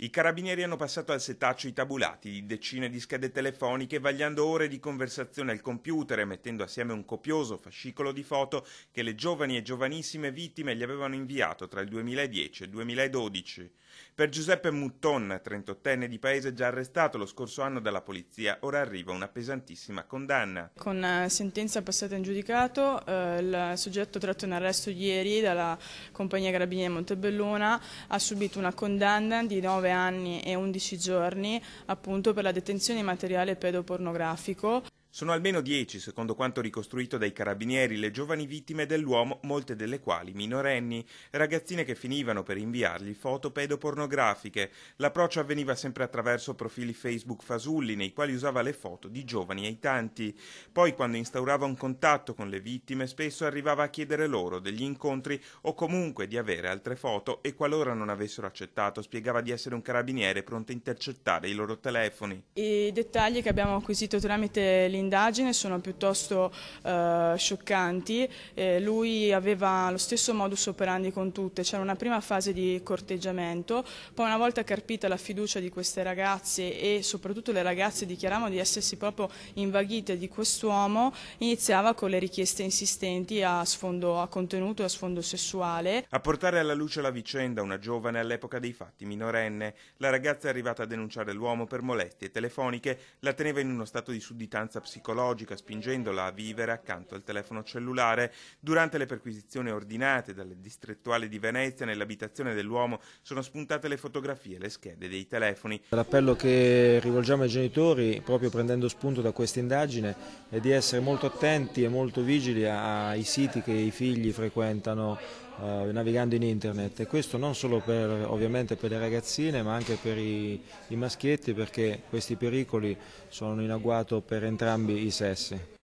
I carabinieri hanno passato al setaccio i tabulati di decine di schede telefoniche, vagliando ore di conversazione al computer e mettendo assieme un copioso fascicolo di foto che le giovani e giovanissime vittime gli avevano inviato tra il 2010 e il 2012. Per Giuseppe Mutton, 38enne di paese già arrestato lo scorso anno dalla polizia, ora arriva una pesantissima condanna. Con eh, sentenza passata in giudicato, eh, il soggetto tratto in arresto ieri dalla compagnia carabinieri Montebellona ha subito una condanna di 9 9 anni e 11 giorni appunto per la detenzione di materiale pedopornografico. Sono almeno dieci, secondo quanto ricostruito dai carabinieri, le giovani vittime dell'uomo, molte delle quali minorenni, ragazzine che finivano per inviargli foto pedopornografiche. L'approccio avveniva sempre attraverso profili Facebook fasulli, nei quali usava le foto di giovani ai tanti. Poi, quando instaurava un contatto con le vittime, spesso arrivava a chiedere loro degli incontri o comunque di avere altre foto e qualora non avessero accettato spiegava di essere un carabiniere pronto a intercettare i loro telefoni. I dettagli che abbiamo acquisito tramite l'intervento indagine sono piuttosto eh, scioccanti. Eh, lui aveva lo stesso modus operandi con tutte, c'era una prima fase di corteggiamento, poi una volta carpita la fiducia di queste ragazze e soprattutto le ragazze dichiaravano di essersi proprio invaghite di quest'uomo, iniziava con le richieste insistenti a, sfondo, a contenuto e a sfondo sessuale. A portare alla luce la vicenda una giovane all'epoca dei fatti minorenne, la ragazza è arrivata a denunciare l'uomo per molestie telefoniche, la teneva in uno stato di sudditanza psicologica psicologica spingendola a vivere accanto al telefono cellulare. Durante le perquisizioni ordinate dalle distrettuali di Venezia nell'abitazione dell'uomo sono spuntate le fotografie e le schede dei telefoni. L'appello che rivolgiamo ai genitori, proprio prendendo spunto da questa indagine, è di essere molto attenti e molto vigili ai siti che i figli frequentano eh, navigando in internet e questo non solo per, ovviamente per le ragazzine ma anche per i, i maschietti perché questi pericoli sono in agguato per entrambi entrambi i sessi.